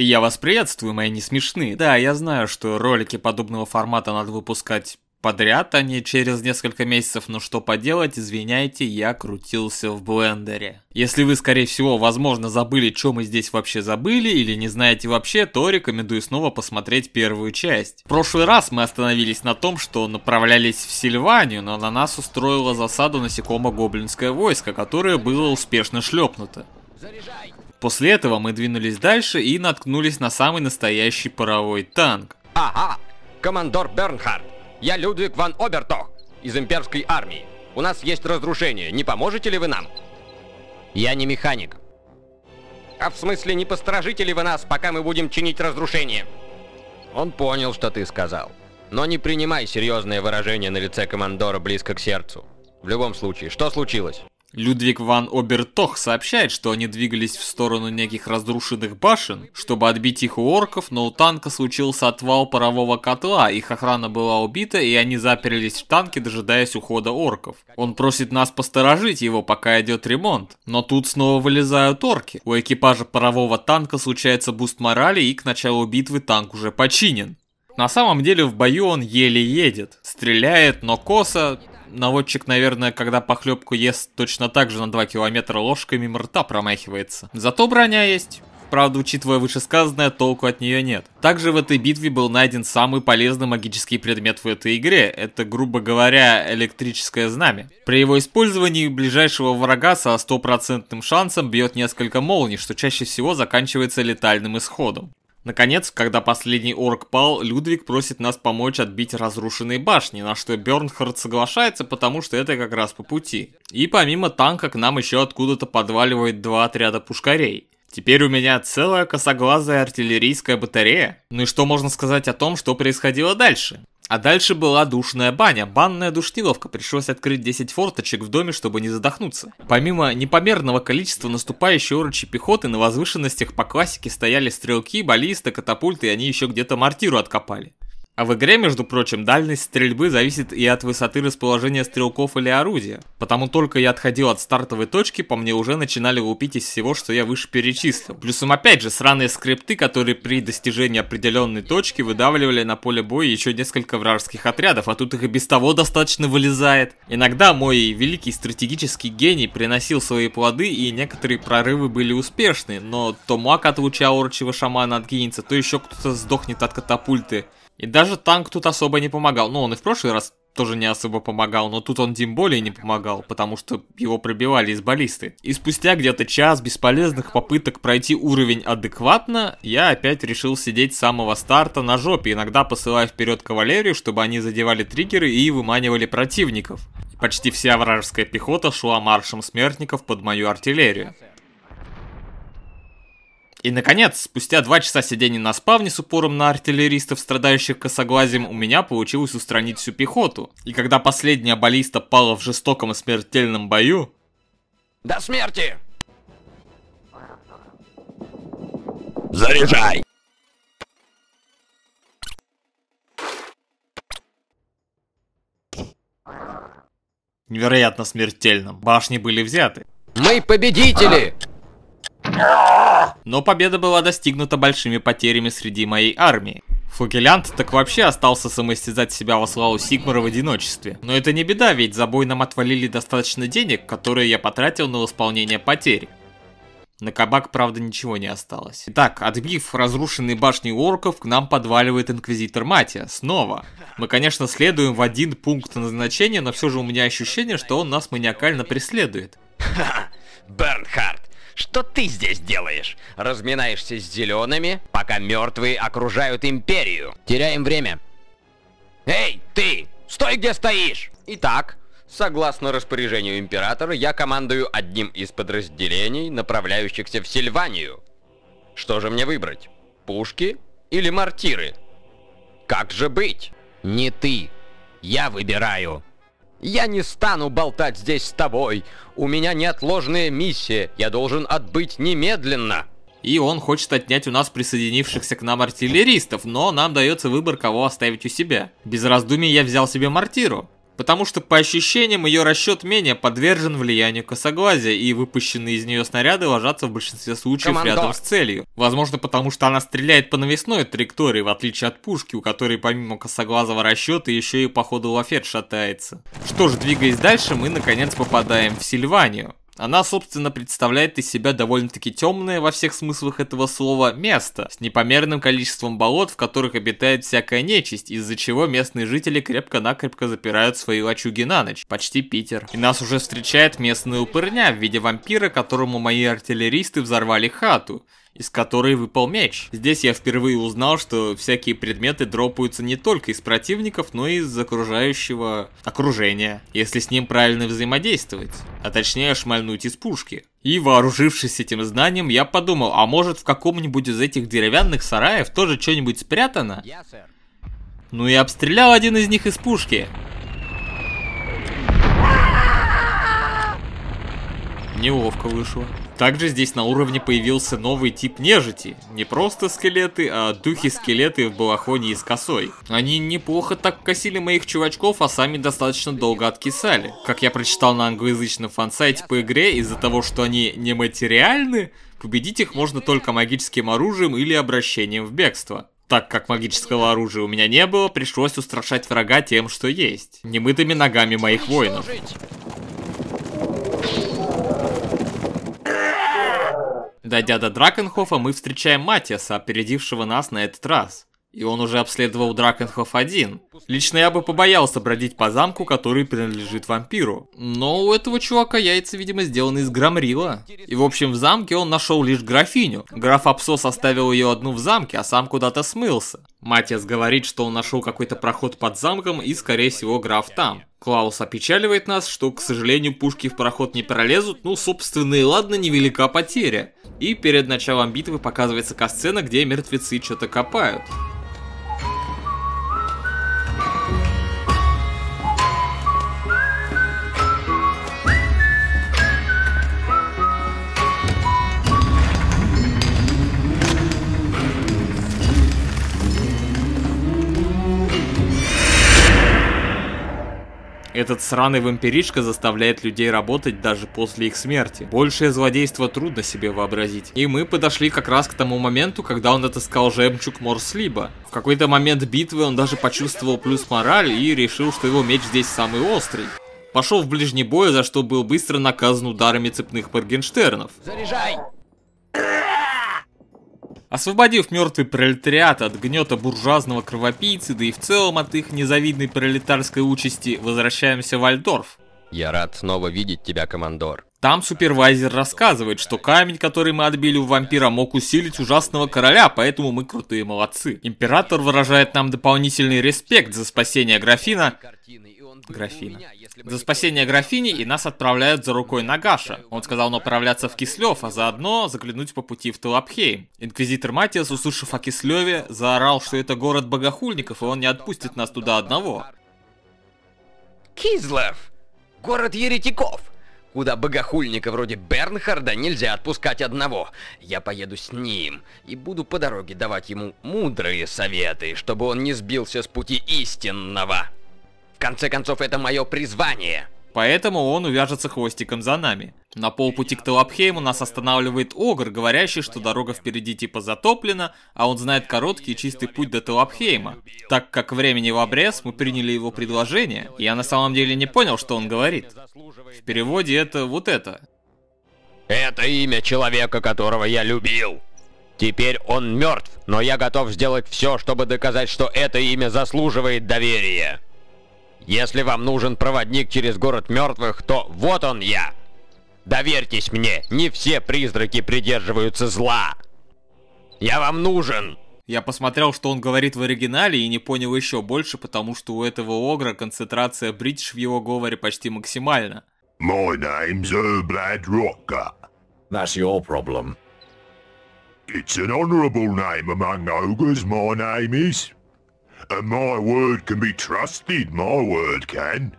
Я вас приветствую, мои несмешные. Да, я знаю, что ролики подобного формата надо выпускать подряд, а не через несколько месяцев, но что поделать, извиняйте, я крутился в блендере. Если вы, скорее всего, возможно, забыли, что мы здесь вообще забыли, или не знаете вообще, то рекомендую снова посмотреть первую часть. В прошлый раз мы остановились на том, что направлялись в Сильванию, но на нас устроила засаду насекомо-гоблинское войско, которое было успешно шлепнуто. Заряжай! После этого мы двинулись дальше и наткнулись на самый настоящий паровой танк. Ага, командор Бернхард, я Людвиг ван Обертох из имперской армии. У нас есть разрушение, не поможете ли вы нам? Я не механик. А в смысле, не посторожите ли вы нас, пока мы будем чинить разрушение? Он понял, что ты сказал. Но не принимай серьезное выражение на лице командора близко к сердцу. В любом случае, что случилось? Людвиг ван Обертох сообщает, что они двигались в сторону неких разрушенных башен. Чтобы отбить их у орков, но у танка случился отвал парового котла, их охрана была убита, и они заперлись в танке, дожидаясь ухода орков. Он просит нас посторожить его, пока идет ремонт. Но тут снова вылезают орки. У экипажа парового танка случается буст морали, и к началу битвы танк уже починен. На самом деле в бою он еле едет. Стреляет, но косо, наводчик, наверное, когда похлебку ест, точно так же на 2 километра ложкой мимо рта промахивается. Зато броня есть. Правда, учитывая вышесказанное, толку от нее нет. Также в этой битве был найден самый полезный магический предмет в этой игре. Это, грубо говоря, электрическое знамя. При его использовании ближайшего врага со стопроцентным шансом бьет несколько молний, что чаще всего заканчивается летальным исходом. Наконец, когда последний орк пал, Людвиг просит нас помочь отбить разрушенные башни, на что Бернхард соглашается, потому что это как раз по пути. И помимо танка к нам еще откуда-то подваливает два отряда пушкарей. Теперь у меня целая косоглазая артиллерийская батарея. Ну и что можно сказать о том, что происходило дальше? А дальше была душная баня, банная душниловка, пришлось открыть 10 форточек в доме, чтобы не задохнуться. Помимо непомерного количества наступающей урочи пехоты, на возвышенностях по классике стояли стрелки, баллисты, катапульты и они еще где-то мортиру откопали. А в игре, между прочим, дальность стрельбы зависит и от высоты расположения стрелков или орудия. Потому только я отходил от стартовой точки, по мне уже начинали лупить из всего, что я выше перечислил. Плюсом опять же сраные скрипты, которые при достижении определенной точки выдавливали на поле боя еще несколько вражеских отрядов, а тут их и без того достаточно вылезает. Иногда мой великий стратегический гений приносил свои плоды, и некоторые прорывы были успешны, но то маг от луча орчего шамана откинется, то еще кто-то сдохнет от катапульты. И даже танк тут особо не помогал. Ну, он и в прошлый раз тоже не особо помогал, но тут он тем более не помогал, потому что его пробивали из баллисты. И спустя где-то час бесполезных попыток пройти уровень адекватно, я опять решил сидеть с самого старта на жопе, иногда посылая вперед кавалерию, чтобы они задевали триггеры и выманивали противников. Почти вся вражеская пехота шла маршем смертников под мою артиллерию. И, наконец, спустя два часа сидений на спавне с упором на артиллеристов, страдающих косоглазием, у меня получилось устранить всю пехоту. И когда последняя баллиста пала в жестоком и смертельном бою... До смерти! Заряжай! Невероятно смертельным. Башни были взяты. Мы победители! А! Но победа была достигнута большими потерями среди моей армии. Фугелянт так вообще остался самоистязать себя во славу Сигмара в одиночестве. Но это не беда, ведь за бой нам отвалили достаточно денег, которые я потратил на восполнение потерь. На кабак, правда, ничего не осталось. Итак, отбив разрушенные башни орков, к нам подваливает Инквизитор Матия. Снова. Мы, конечно, следуем в один пункт назначения, но все же у меня ощущение, что он нас маниакально преследует. Бернхард, что ты здесь делаешь? Разминаешься с зелеными, пока мертвые окружают империю. Теряем время. Эй, ты! Стой, где стоишь! Итак, согласно распоряжению императора, я командую одним из подразделений, направляющихся в Сильванию. Что же мне выбрать? Пушки или мортиры? Как же быть? Не ты. Я выбираю. Я не стану болтать здесь с тобой. У меня неотложная миссия. Я должен отбыть немедленно. И он хочет отнять у нас присоединившихся к нам артиллеристов, но нам дается выбор, кого оставить у себя. Без раздумий я взял себе мортиру потому что по ощущениям ее расчет менее подвержен влиянию косоглазия, и выпущенные из нее снаряды ложатся в большинстве случаев Командор. рядом с целью. Возможно, потому что она стреляет по навесной траектории, в отличие от пушки, у которой помимо косоглазого расчета еще и по ходу лафет шатается. Что ж, двигаясь дальше, мы наконец попадаем в Сильванию. Она, собственно, представляет из себя довольно-таки темное во всех смыслах этого слова место, с непомерным количеством болот, в которых обитает всякая нечисть, из-за чего местные жители крепко-накрепко запирают свои лачуги на ночь, почти Питер. И нас уже встречает местная упырня в виде вампира, которому мои артиллеристы взорвали хату из которой выпал мяч. Здесь я впервые узнал, что всякие предметы дропаются не только из противников, но и из окружающего окружения, если с ним правильно взаимодействовать, а точнее шмальнуть из пушки. И вооружившись этим знанием, я подумал, а может в каком-нибудь из этих деревянных сараев тоже что-нибудь спрятано? ну и обстрелял один из них из пушки. Неловко вышло. Также здесь на уровне появился новый тип нежити. Не просто скелеты, а духи-скелеты в балахоне и с косой. Они неплохо так косили моих чувачков, а сами достаточно долго откисали. Как я прочитал на англоязычном фан сайте по игре, из-за того, что они нематериальны, победить их можно только магическим оружием или обращением в бегство. Так как магического оружия у меня не было, пришлось устрашать врага тем, что есть. Немытыми ногами моих воинов. Дойдя до Дракенхофа, мы встречаем Матиаса, опередившего нас на этот раз. И он уже обследовал Дракенхоф один. Лично я бы побоялся бродить по замку, который принадлежит вампиру. Но у этого чувака яйца, видимо, сделаны из громрила. И в общем, в замке он нашел лишь графиню. Граф Апсос оставил ее одну в замке, а сам куда-то смылся. Матиас говорит, что он нашел какой-то проход под замком и, скорее всего, граф там. Клаус опечаливает нас, что, к сожалению, пушки в пароход не пролезут, ну, собственно, и ладно, невелика потеря. И перед началом битвы показывается касцена, где мертвецы что-то копают. Этот сраный вампиричка заставляет людей работать даже после их смерти. Большее злодейство трудно себе вообразить. И мы подошли как раз к тому моменту, когда он отыскал жемчуг Морслиба. В какой-то момент битвы он даже почувствовал плюс мораль и решил, что его меч здесь самый острый. Пошел в ближний бой, за что был быстро наказан ударами цепных Моргенштернов. Заряжай! Освободив мертвый пролетариат от гнета буржуазного кровопийцы, да и в целом от их незавидной пролетарской участи, возвращаемся в Альдорф. Я рад снова видеть тебя, командор. Там супервайзер рассказывает, что камень, который мы отбили у вампира, мог усилить ужасного короля, поэтому мы крутые молодцы. Император выражает нам дополнительный респект за спасение графина, графина. За спасение графини и нас отправляют за рукой Нагаша. Он сказал направляться в Кислев, а заодно заглянуть по пути в Талапхейм. Инквизитор Матиас, услышав о Кислеве, заорал, что это город богохульников, и он не отпустит нас туда одного. Кизлов! Город еретиков! куда богохульника вроде Бернхарда нельзя отпускать одного. Я поеду с ним и буду по дороге давать ему мудрые советы, чтобы он не сбился с пути истинного. В конце концов, это мое призвание. Поэтому он увяжется хвостиком за нами. На полпути к Талапхейму нас останавливает Огр, говорящий, что дорога впереди типа затоплена, а он знает короткий и чистый путь до Талапхейма. Так как времени в обрез, мы приняли его предложение. Я на самом деле не понял, что он говорит. В переводе это вот это. Это имя человека, которого я любил. Теперь он мертв, но я готов сделать все, чтобы доказать, что это имя заслуживает доверия. Если вам нужен проводник через город мертвых, то вот он я. Доверьтесь мне, не все призраки придерживаются зла. Я вам нужен. Я посмотрел, что он говорит в оригинале и не понял еще больше, потому что у этого Огра концентрация бридж в его говоре почти максимальна. My name's Blood Rocker. That's your problem. It's an honorable name among ogres, my name is. And my word can be trusted, my word can.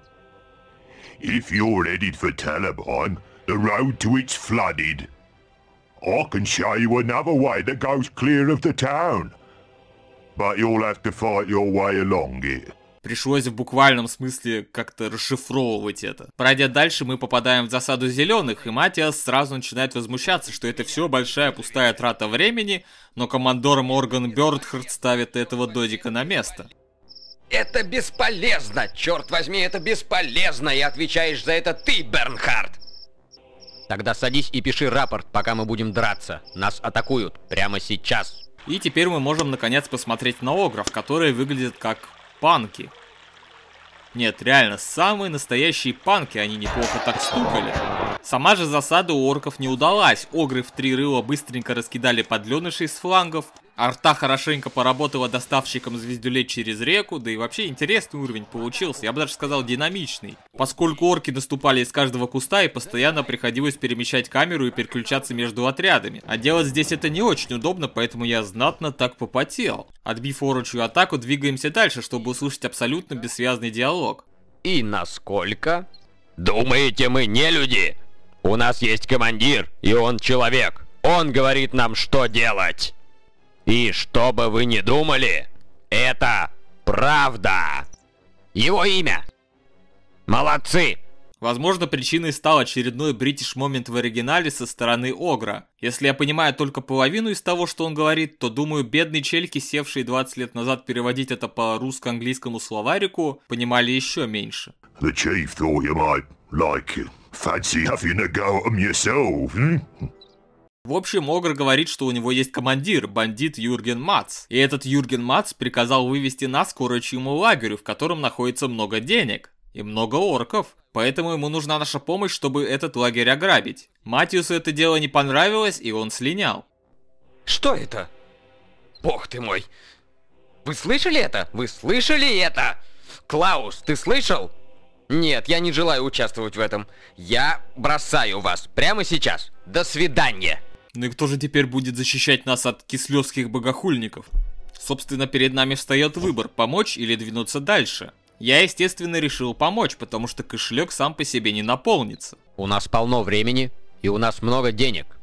If you're headed for Taliban, the road to it's flooded. I can show you another way that goes clear of the town. But you'll have to fight your way along it. пришлось в буквальном смысле как-то расшифровывать это. Пройдя дальше, мы попадаем в засаду зеленых, и Матиас сразу начинает возмущаться, что это все большая пустая трата времени, но командор Морган Бёрдхард ставит этого додика на место. Это бесполезно, черт возьми, это бесполезно, и отвечаешь за это ты, Бернхард. Тогда садись и пиши рапорт, пока мы будем драться. Нас атакуют прямо сейчас. И теперь мы можем наконец посмотреть на огров, которые выглядят как Панки. Нет, реально, самые настоящие панки, они неплохо так стукали. Сама же засада у орков не удалась. Огры в три рыла быстренько раскидали подленышей с флангов, Арта хорошенько поработала доставщиком звездюлей через реку, да и вообще интересный уровень получился, я бы даже сказал динамичный. Поскольку орки наступали из каждого куста и постоянно приходилось перемещать камеру и переключаться между отрядами. А делать здесь это не очень удобно, поэтому я знатно так попотел. Отбив орочью атаку, двигаемся дальше, чтобы услышать абсолютно бессвязный диалог. И насколько? Думаете мы не люди? У нас есть командир, и он человек. Он говорит нам, что делать. И что бы вы ни думали, это правда. Его имя. Молодцы. Возможно, причиной стал очередной бритиш момент в оригинале со стороны Огра. Если я понимаю только половину из того, что он говорит, то думаю, бедные чельки, севшие 20 лет назад переводить это по русско-английскому словарику, понимали еще меньше. The chief thought you might like Fancy having a go at him yourself, hmm? В общем, Огр говорит, что у него есть командир, бандит Юрген Мац. И этот Юрген Мац приказал вывести нас к урочьему лагерю, в котором находится много денег. И много орков. Поэтому ему нужна наша помощь, чтобы этот лагерь ограбить. Матиусу это дело не понравилось, и он слинял. Что это? Бог ты мой! Вы слышали это? Вы слышали это? Клаус, ты слышал? Нет, я не желаю участвовать в этом. Я бросаю вас прямо сейчас. До свидания. Ну и кто же теперь будет защищать нас от кислевских богохульников? Собственно, перед нами встает выбор, помочь или двинуться дальше. Я, естественно, решил помочь, потому что кошелек сам по себе не наполнится. У нас полно времени, и у нас много денег.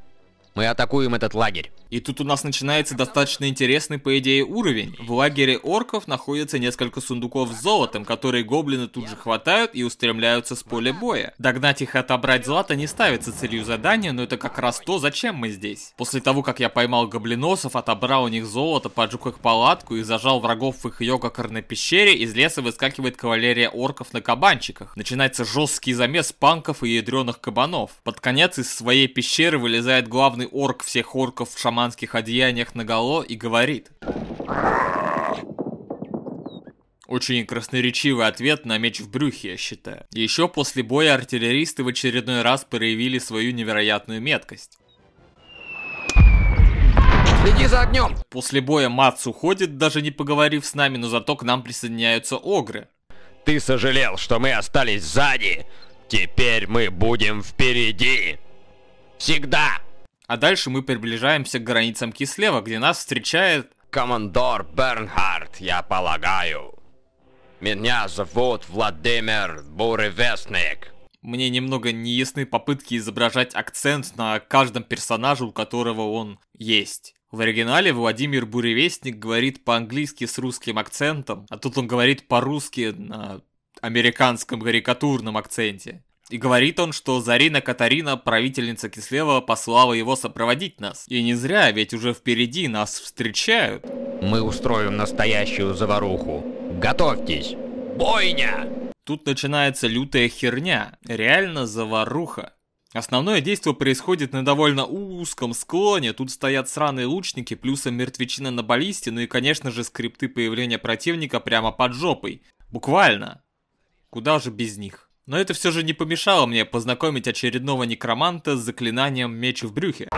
Мы атакуем этот лагерь. И тут у нас начинается достаточно интересный, по идее, уровень. В лагере орков находится несколько сундуков с золотом, которые гоблины тут же хватают и устремляются с поля боя. Догнать их и отобрать злато не ставится целью задания, но это как раз то, зачем мы здесь. После того, как я поймал гоблиносов, отобрал у них золото, поджег их палатку и зажал врагов в их йога-корной пещере, из леса выскакивает кавалерия орков на кабанчиках. Начинается жесткий замес панков и ядреных кабанов. Под конец из своей пещеры вылезает главный орк всех орков шаман шаманских одеяниях наголо и говорит. Очень красноречивый ответ на меч в брюхе, я считаю. Еще после боя артиллеристы в очередной раз проявили свою невероятную меткость. Следи за огнем! После боя Мац уходит, даже не поговорив с нами, но зато к нам присоединяются огры. Ты сожалел, что мы остались сзади. Теперь мы будем впереди. Всегда! А дальше мы приближаемся к границам Кислева, где нас встречает... Командор Бернхард, я полагаю. Меня зовут Владимир Буревестник. Мне немного неясны попытки изображать акцент на каждом персонаже, у которого он есть. В оригинале Владимир Буревестник говорит по-английски с русским акцентом, а тут он говорит по-русски на американском карикатурном акценте. И говорит он, что Зарина Катарина, правительница Кислева, послала его сопроводить нас. И не зря, ведь уже впереди нас встречают. Мы устроим настоящую заваруху. Готовьтесь! Бойня! Тут начинается лютая херня. Реально заваруха. Основное действие происходит на довольно узком склоне, тут стоят сраные лучники, плюсом мертвечина на баллисте, ну и конечно же скрипты появления противника прямо под жопой. Буквально. Куда же без них. Но это все же не помешало мне познакомить очередного некроманта с заклинанием «Меч в брюхе».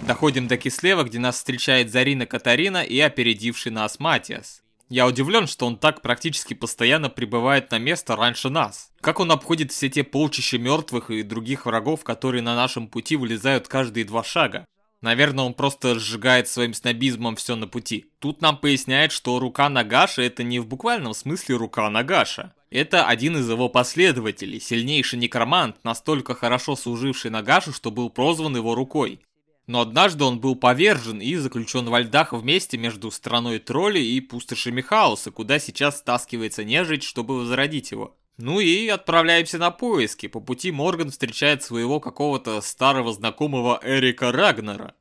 Доходим до Кислева, где нас встречает Зарина Катарина и опередивший нас Матиас. Я удивлен, что он так практически постоянно прибывает на место раньше нас. Как он обходит все те полчища мертвых и других врагов, которые на нашем пути вылезают каждые два шага. Наверное, он просто сжигает своим снобизмом все на пути. Тут нам поясняет, что рука Нагаша это не в буквальном смысле рука Нагаша. Это один из его последователей, сильнейший некромант, настолько хорошо служивший Нагашу, что был прозван его рукой. Но однажды он был повержен и заключен во льдах вместе между страной троллей и пустошами хаоса, куда сейчас стаскивается нежить, чтобы возродить его. Ну и отправляемся на поиски. По пути Морган встречает своего какого-то старого знакомого Эрика Рагнера.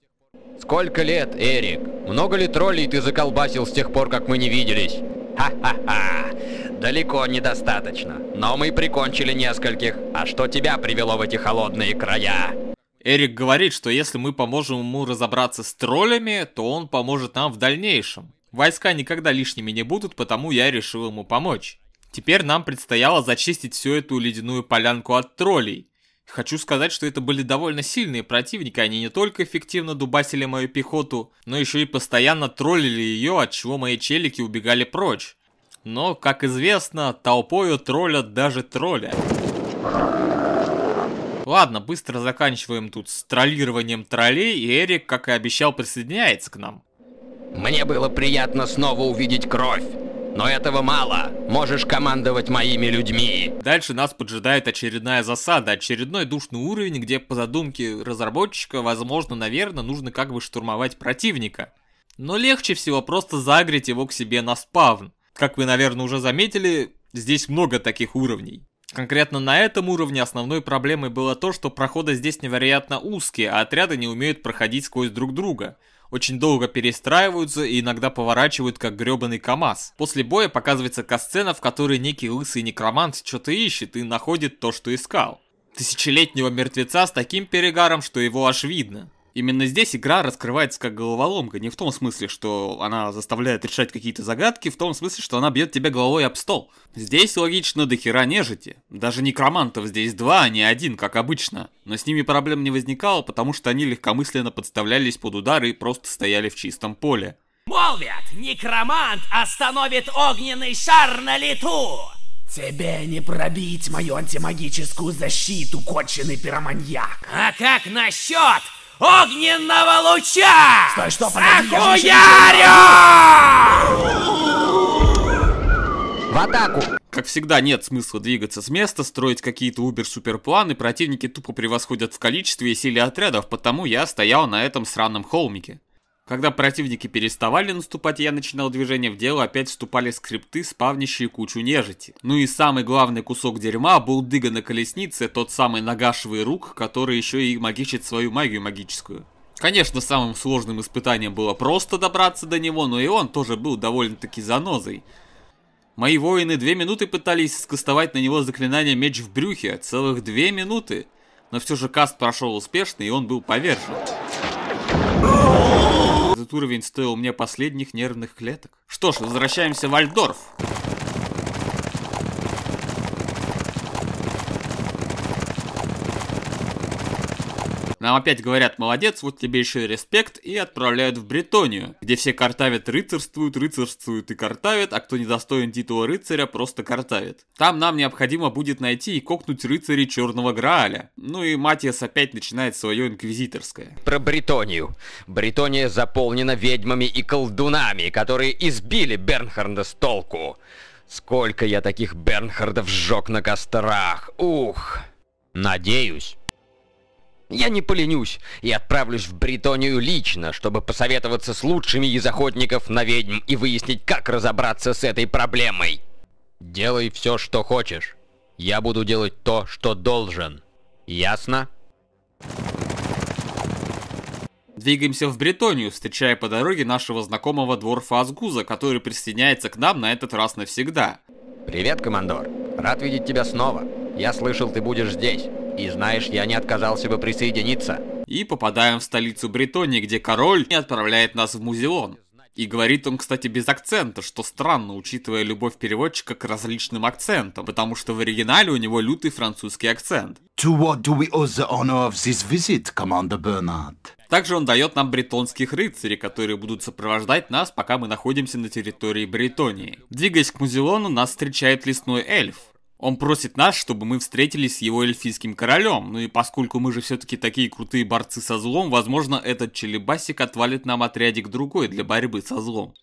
Сколько лет, Эрик? Много ли троллей ты заколбасил с тех пор, как мы не виделись? Ха-ха-ха! далеко недостаточно. Но мы прикончили нескольких. А что тебя привело в эти холодные края? Эрик говорит, что если мы поможем ему разобраться с троллями, то он поможет нам в дальнейшем. Войска никогда лишними не будут, потому я решил ему помочь. Теперь нам предстояло зачистить всю эту ледяную полянку от троллей. Хочу сказать, что это были довольно сильные противники, они не только эффективно дубасили мою пехоту, но еще и постоянно троллили ее, от чего мои челики убегали прочь. Но, как известно, толпою троллят даже тролля. Ладно, быстро заканчиваем тут с троллированием троллей, и Эрик, как и обещал, присоединяется к нам. Мне было приятно снова увидеть кровь. Но этого мало. Можешь командовать моими людьми. Дальше нас поджидает очередная засада, очередной душный уровень, где по задумке разработчика, возможно, наверное, нужно как бы штурмовать противника. Но легче всего просто загреть его к себе на спавн. Как вы, наверное, уже заметили, здесь много таких уровней. Конкретно на этом уровне основной проблемой было то, что проходы здесь невероятно узкие, а отряды не умеют проходить сквозь друг друга. Очень долго перестраиваются и иногда поворачивают как грёбаный КамАЗ. После боя показывается касцена, в которой некий лысый некромант что-то ищет и находит то, что искал. Тысячелетнего мертвеца с таким перегаром, что его аж видно. Именно здесь игра раскрывается как головоломка, не в том смысле, что она заставляет решать какие-то загадки, в том смысле, что она бьет тебя головой об стол. Здесь логично до хера нежити. Даже некромантов здесь два, а не один, как обычно. Но с ними проблем не возникало, потому что они легкомысленно подставлялись под удары и просто стояли в чистом поле. Молвят, некромант остановит огненный шар на лету! Тебе не пробить мою антимагическую защиту, конченый пироманьяк! А как насчет огненного луча! Стой, что, погоди, Захуярю! В атаку! Как всегда, нет смысла двигаться с места, строить какие-то убер-супер-планы, противники тупо превосходят в количестве и силе отрядов, потому я стоял на этом сраном холмике. Когда противники переставали наступать, я начинал движение в дело, опять вступали скрипты, спавнящие кучу нежити. Ну и самый главный кусок дерьма был дыга на колеснице, тот самый нагашевый рук, который еще и магичит свою магию магическую. Конечно, самым сложным испытанием было просто добраться до него, но и он тоже был довольно-таки занозой. Мои воины две минуты пытались скастовать на него заклинание «Меч в брюхе», целых две минуты. Но все же каст прошел успешно, и он был повержен этот уровень стоил мне последних нервных клеток. Что ж, возвращаемся в Альдорф. Нам опять говорят «молодец, вот тебе еще и респект» и отправляют в Бретонию, где все картавят рыцарствуют, рыцарствуют и картавят, а кто не достоин титула рыцаря, просто картавит. Там нам необходимо будет найти и кокнуть рыцарей Черного Грааля. Ну и Матиас опять начинает свое инквизиторское. Про Бретонию. Бретония заполнена ведьмами и колдунами, которые избили Бернхарда с толку. Сколько я таких Бернхардов сжег на кострах, ух! Надеюсь, я не поленюсь и отправлюсь в Бретонию лично, чтобы посоветоваться с лучшими из охотников на ведьм и выяснить, как разобраться с этой проблемой. Делай все, что хочешь. Я буду делать то, что должен. Ясно? Двигаемся в Бретонию, встречая по дороге нашего знакомого дворфа Азгуза, который присоединяется к нам на этот раз навсегда. Привет, командор. Рад видеть тебя снова. Я слышал, ты будешь здесь. И знаешь, я не отказался бы присоединиться. И попадаем в столицу Бретонии, где король не отправляет нас в Музелон. И говорит он, кстати, без акцента, что странно, учитывая любовь переводчика к различным акцентам, потому что в оригинале у него лютый французский акцент. To what do we owe the honor of this visit, Commander Bernard? Также он дает нам бретонских рыцарей, которые будут сопровождать нас, пока мы находимся на территории Бретонии. Двигаясь к Музелону, нас встречает лесной эльф. Он просит нас, чтобы мы встретились с его эльфийским королем. Ну и поскольку мы же все-таки такие крутые борцы со злом, возможно, этот челебасик отвалит нам отрядик другой для борьбы со злом.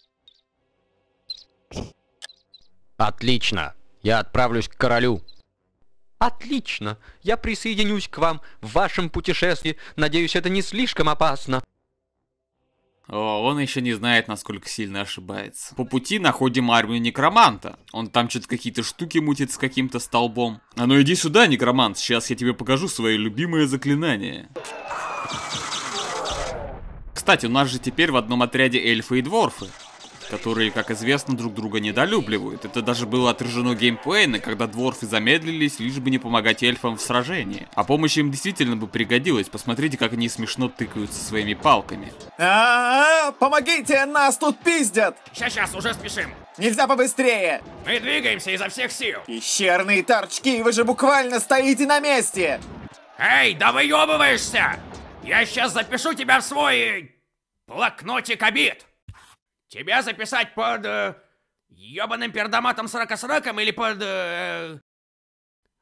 Отлично. Я отправлюсь к королю. Отлично. Я присоединюсь к вам в вашем путешествии. Надеюсь, это не слишком опасно он еще не знает, насколько сильно ошибается. По пути находим армию некроманта. Он там что-то какие-то штуки мутит с каким-то столбом. А ну иди сюда, некромант, сейчас я тебе покажу свои любимые заклинания. Кстати, у нас же теперь в одном отряде эльфы и дворфы которые, как известно, друг друга недолюбливают. Это даже было отражено геймплейно, когда дворфы замедлились, лишь бы не помогать эльфам в сражении. А помощь им действительно бы пригодилась. Посмотрите, как они смешно тыкаются своими палками. А помогите, нас тут пиздят! Сейчас, сейчас, уже спешим. Нельзя побыстрее! Мы двигаемся изо всех сил! Пещерные торчки, вы же буквально стоите на месте! Эй, да выебываешься! Я сейчас запишу тебя в свой... блокнотик обид! Тебя записать под... Э, ёбаным пердоматом срака-сраком или под... Э,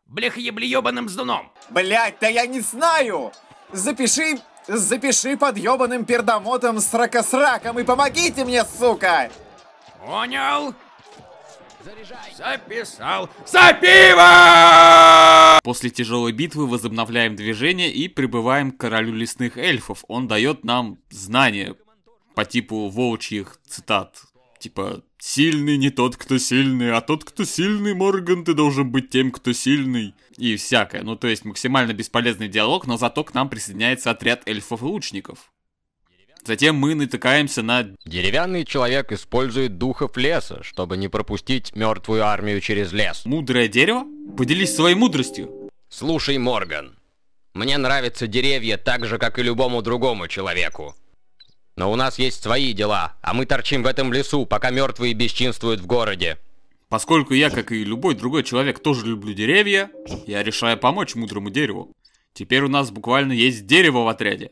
блехъеблеёбаным сдуном? Блять, да я не знаю! Запиши... Запиши под ёбаным пердомотом срака-сраком и помогите мне, сука! Понял? Заряжай. Записал. За пиво! После тяжелой битвы возобновляем движение и прибываем к королю лесных эльфов. Он дает нам знания по типу волчьих цитат. Типа, сильный не тот, кто сильный, а тот, кто сильный, Морган, ты должен быть тем, кто сильный. И всякое. Ну, то есть максимально бесполезный диалог, но зато к нам присоединяется отряд эльфов-лучников. Затем мы натыкаемся на... Деревянный человек использует духов леса, чтобы не пропустить мертвую армию через лес. Мудрое дерево? Поделись своей мудростью. Слушай, Морган, мне нравятся деревья так же, как и любому другому человеку. Но у нас есть свои дела, а мы торчим в этом лесу, пока мертвые бесчинствуют в городе. Поскольку я, как и любой другой человек, тоже люблю деревья, я решаю помочь мудрому дереву. Теперь у нас буквально есть дерево в отряде.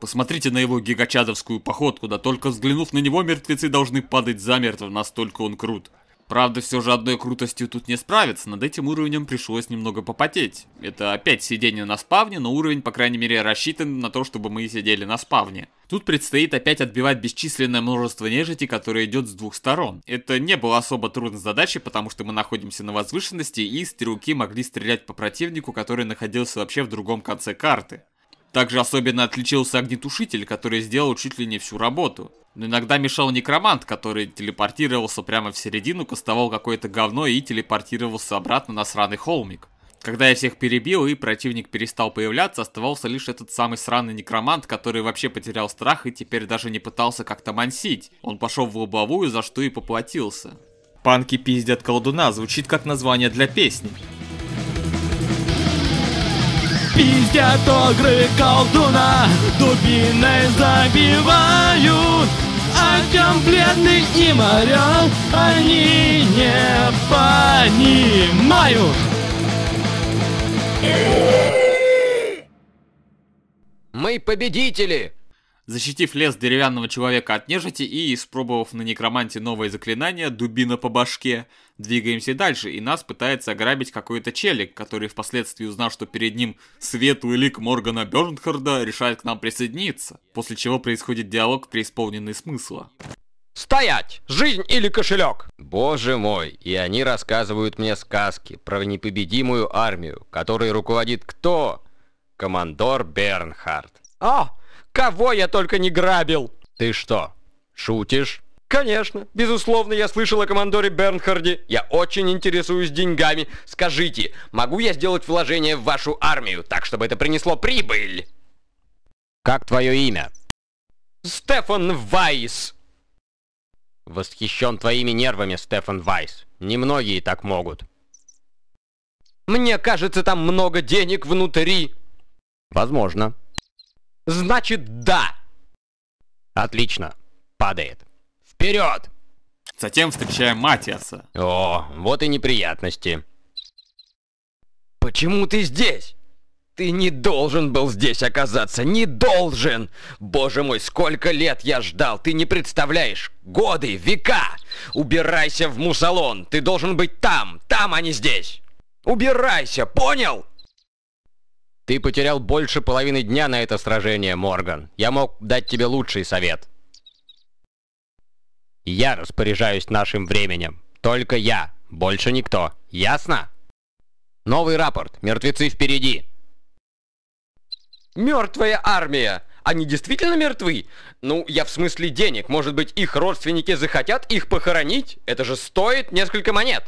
Посмотрите на его гигачадовскую походку, да только взглянув на него, мертвецы должны падать замертво, настолько он крут. Правда, все же одной крутостью тут не справиться, над этим уровнем пришлось немного попотеть. Это опять сидение на спавне, но уровень, по крайней мере, рассчитан на то, чтобы мы сидели на спавне. Тут предстоит опять отбивать бесчисленное множество нежити, которое идет с двух сторон. Это не было особо трудной задачей, потому что мы находимся на возвышенности, и стрелки могли стрелять по противнику, который находился вообще в другом конце карты. Также особенно отличился огнетушитель, который сделал чуть ли не всю работу. Но иногда мешал некромант, который телепортировался прямо в середину, кастовал какое-то говно и телепортировался обратно на сраный холмик. Когда я всех перебил и противник перестал появляться, оставался лишь этот самый сраный некромант, который вообще потерял страх и теперь даже не пытался как-то мансить. Он пошел в лобовую, за что и поплатился. «Панки пиздят колдуна» звучит как название для песни. Пустят огры колдуна, дубиной забивают А тем бледный и моря они не понимают Мы победители! Защитив лес деревянного человека от нежити и испробовав на некроманте новое заклинание «Дубина по башке», двигаемся дальше, и нас пытается ограбить какой-то челик, который впоследствии узнал, что перед ним светлый лик Моргана Бернхарда решает к нам присоединиться, после чего происходит диалог, преисполненный смысла. «Стоять! Жизнь или кошелек?» Боже мой, и они рассказывают мне сказки про непобедимую армию, которой руководит кто? Командор Бернхард. «А, Кого я только не грабил!» «Ты что, шутишь?» «Конечно. Безусловно, я слышал о командоре Бернхарде. Я очень интересуюсь деньгами. Скажите, могу я сделать вложение в вашу армию, так чтобы это принесло прибыль?» «Как твое имя?» «Стефан Вайс». «Восхищен твоими нервами, Стефан Вайс. Немногие так могут». «Мне кажется, там много денег внутри». «Возможно. Значит, да! Отлично. Падает. Вперед! Затем встречаем Матиаса. О, вот и неприятности. Почему ты здесь? Ты не должен был здесь оказаться, не должен! Боже мой, сколько лет я ждал, ты не представляешь! Годы, века! Убирайся в мусолон. ты должен быть там, там, а не здесь! Убирайся, понял? Ты потерял больше половины дня на это сражение, Морган. Я мог дать тебе лучший совет. Я распоряжаюсь нашим временем. Только я. Больше никто. Ясно? Новый рапорт. Мертвецы впереди. Мертвая армия! Они действительно мертвы? Ну, я в смысле денег. Может быть, их родственники захотят их похоронить? Это же стоит несколько монет.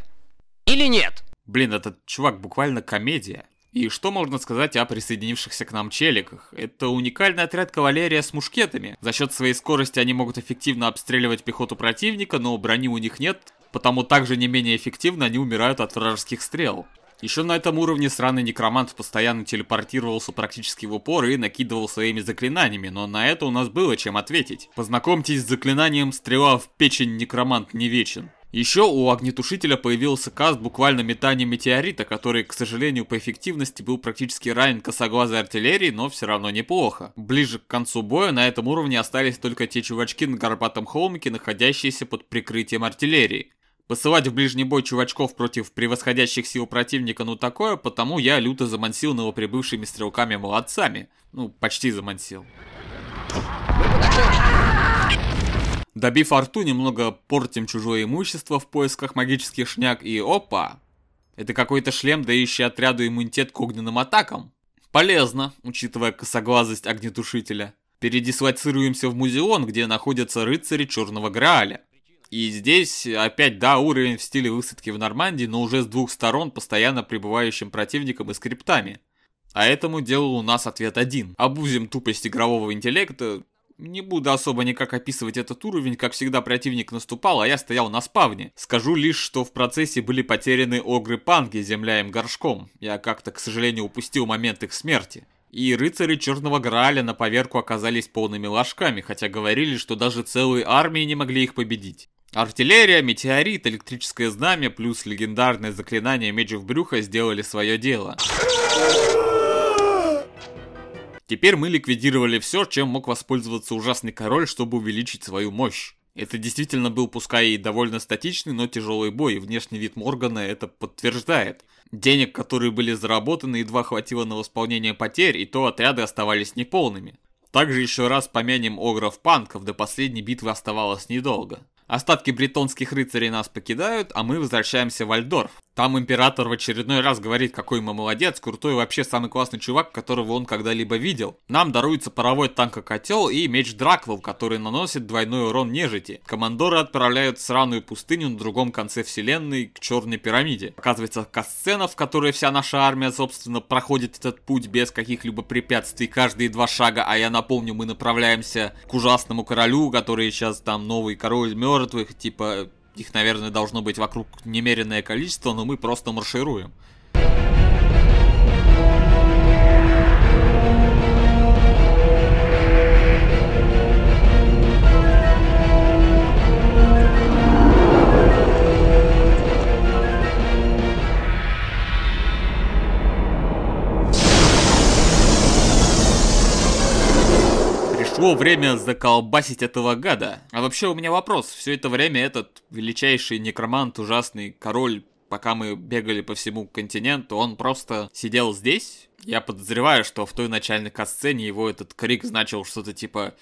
Или нет? Блин, этот чувак буквально комедия. И что можно сказать о присоединившихся к нам челиках? Это уникальный отряд кавалерия с мушкетами. За счет своей скорости они могут эффективно обстреливать пехоту противника, но брони у них нет, потому также не менее эффективно они умирают от вражеских стрел. Еще на этом уровне сраный некромант постоянно телепортировался практически в упор и накидывал своими заклинаниями, но на это у нас было чем ответить. Познакомьтесь с заклинанием «Стрела в печень некромант не вечен». Еще у огнетушителя появился каст буквально метания метеорита, который, к сожалению, по эффективности был практически равен косоглазой артиллерии, но все равно неплохо. Ближе к концу боя на этом уровне остались только те чувачки на горбатом холмике, находящиеся под прикрытием артиллерии. Посылать в ближний бой чувачков против превосходящих сил противника ну такое, потому я люто замансил новоприбывшими стрелками-молодцами. Ну, почти замансил. Добив арту, немного портим чужое имущество в поисках магических шняг и опа! Это какой-то шлем, дающий отряду иммунитет к огненным атакам. Полезно, учитывая косоглазость огнетушителя. Передислоцируемся в музеон, где находятся рыцари Черного Грааля. И здесь опять, да, уровень в стиле высадки в Нормандии, но уже с двух сторон постоянно пребывающим противником и скриптами. А этому делу у нас ответ один. Обузим тупость игрового интеллекта, не буду особо никак описывать этот уровень, как всегда противник наступал, а я стоял на спавне. Скажу лишь, что в процессе были потеряны огры панги, земля им горшком. Я как-то, к сожалению, упустил момент их смерти. И рыцари Черного Грааля на поверку оказались полными ложками, хотя говорили, что даже целые армии не могли их победить. Артиллерия, метеорит, электрическое знамя плюс легендарное заклинание мечев брюхо сделали свое дело. Теперь мы ликвидировали все, чем мог воспользоваться ужасный король, чтобы увеличить свою мощь. Это действительно был пускай и довольно статичный, но тяжелый бой, и внешний вид Моргана это подтверждает. Денег, которые были заработаны, едва хватило на восполнение потерь, и то отряды оставались неполными. Также еще раз помянем Огров Панков, до последней битвы оставалось недолго. Остатки бретонских рыцарей нас покидают, а мы возвращаемся в Вальдорф. Там император в очередной раз говорит, какой мы молодец, крутой вообще самый классный чувак, которого он когда-либо видел. Нам даруется паровой танкокотел и меч Драквел, который наносит двойной урон нежити. Командоры отправляют сраную пустыню на другом конце вселенной к Черной пирамиде. Оказывается, касцена, в которой вся наша армия, собственно, проходит этот путь без каких-либо препятствий каждые два шага, а я напомню, мы направляемся к ужасному королю, который сейчас там новый король мертвых, типа их, наверное, должно быть вокруг немеренное количество, но мы просто маршируем. время заколбасить этого гада. А вообще у меня вопрос. Все это время этот величайший некромант, ужасный король, пока мы бегали по всему континенту, он просто сидел здесь. Я подозреваю, что в той начальной касцене его этот крик значил что-то типа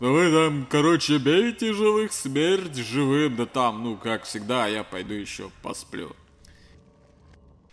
вы там, короче, бейте живых, смерть живым, да там, ну, как всегда, я пойду еще посплю.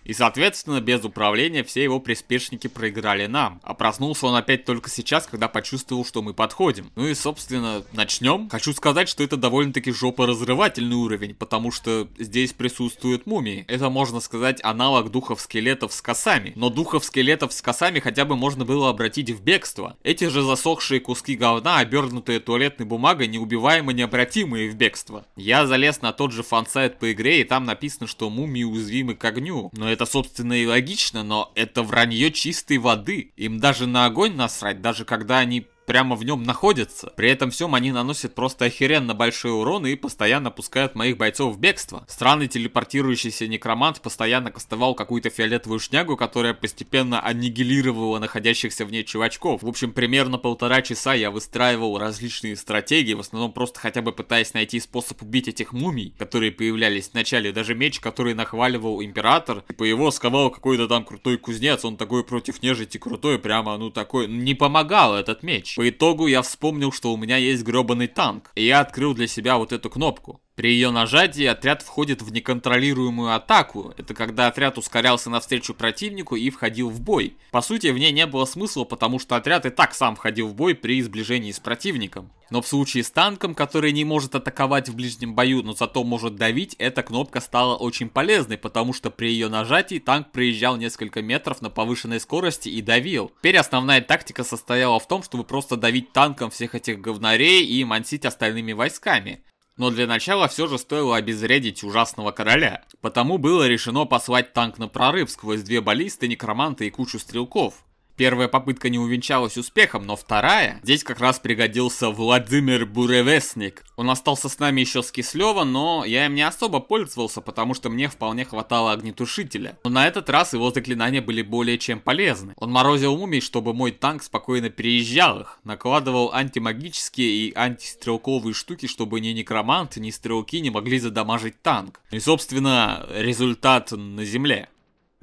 И, соответственно, без управления все его приспешники проиграли нам. А проснулся он опять только сейчас, когда почувствовал, что мы подходим. Ну и, собственно, начнем. Хочу сказать, что это довольно-таки жопоразрывательный уровень, потому что здесь присутствуют мумии. Это, можно сказать, аналог духов скелетов с косами. Но духов скелетов с косами хотя бы можно было обратить в бегство. Эти же засохшие куски говна, обернутые туалетной бумагой, неубиваемо необратимые в бегство. Я залез на тот же фансайт по игре, и там написано, что мумии уязвимы к огню. Но это, собственно, и логично, но это вранье чистой воды. Им даже на огонь насрать, даже когда они прямо в нем находятся. При этом всем они наносят просто охеренно большой урон и постоянно пускают моих бойцов в бегство. Странный телепортирующийся некромант постоянно кастовал какую-то фиолетовую шнягу, которая постепенно аннигилировала находящихся в ней чувачков. В общем, примерно полтора часа я выстраивал различные стратегии, в основном просто хотя бы пытаясь найти способ убить этих мумий, которые появлялись вначале. Даже меч, который нахваливал император, по типа его сковал какой-то там крутой кузнец, он такой против нежити крутой, прямо, ну такой, не помогал этот меч. По итогу я вспомнил, что у меня есть гребаный танк, и я открыл для себя вот эту кнопку. При ее нажатии отряд входит в неконтролируемую атаку. Это когда отряд ускорялся навстречу противнику и входил в бой. По сути, в ней не было смысла, потому что отряд и так сам входил в бой при сближении с противником. Но в случае с танком, который не может атаковать в ближнем бою, но зато может давить, эта кнопка стала очень полезной, потому что при ее нажатии танк проезжал несколько метров на повышенной скорости и давил. Теперь основная тактика состояла в том, чтобы просто давить танком всех этих говнарей и мансить остальными войсками. Но для начала все же стоило обезвредить ужасного короля. Потому было решено послать танк на прорыв сквозь две баллисты, некроманты и кучу стрелков. Первая попытка не увенчалась успехом, но вторая... Здесь как раз пригодился Владимир Буревестник. Он остался с нами еще с Кислева, но я им не особо пользовался, потому что мне вполне хватало огнетушителя. Но на этот раз его заклинания были более чем полезны. Он морозил мумий, чтобы мой танк спокойно переезжал их, накладывал антимагические и антистрелковые штуки, чтобы ни некромант, ни стрелки не могли задамажить танк. И, собственно, результат на земле.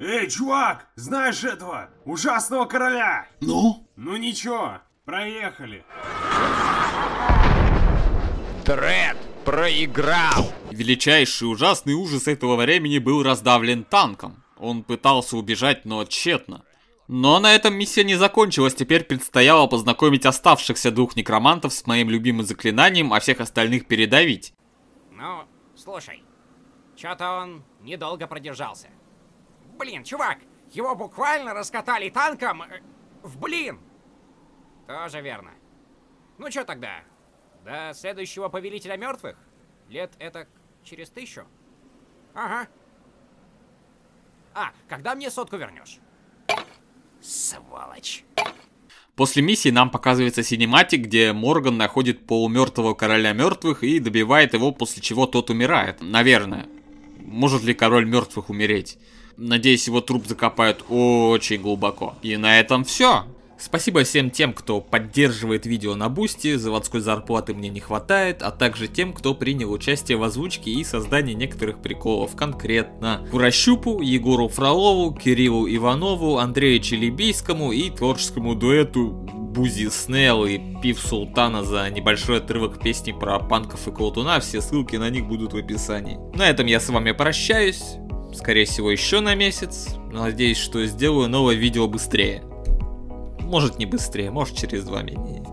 Эй, чувак, знаешь этого? Ужасного короля! Ну? Ну ничего, проехали. Тред проиграл! Величайший ужасный ужас этого времени был раздавлен танком. Он пытался убежать, но тщетно. Но на этом миссия не закончилась, теперь предстояло познакомить оставшихся двух некромантов с моим любимым заклинанием, а всех остальных передавить. Ну, слушай, что-то он недолго продержался. Блин, чувак, его буквально раскатали танком э, в блин. Тоже верно. Ну что тогда? До следующего Повелителя Мертвых? Лет это через тысячу? Ага. А, когда мне сотку вернешь? Сволочь. После миссии нам показывается синематик, где Морган находит полумертвого короля мертвых и добивает его, после чего тот умирает. Наверное. Может ли король мертвых умереть? Надеюсь, его труп закопают очень глубоко. И на этом все. Спасибо всем тем, кто поддерживает видео на бусте, заводской зарплаты мне не хватает, а также тем, кто принял участие в озвучке и создании некоторых приколов, конкретно Курощупу, Егору Фролову, Кириллу Иванову, Андрею Челебийскому и творческому дуэту Бузи Снелл и Пив Султана за небольшой отрывок песни про панков и колтуна, все ссылки на них будут в описании. На этом я с вами прощаюсь, скорее всего, еще на месяц. Надеюсь, что сделаю новое видео быстрее. Может не быстрее, может через два месяца.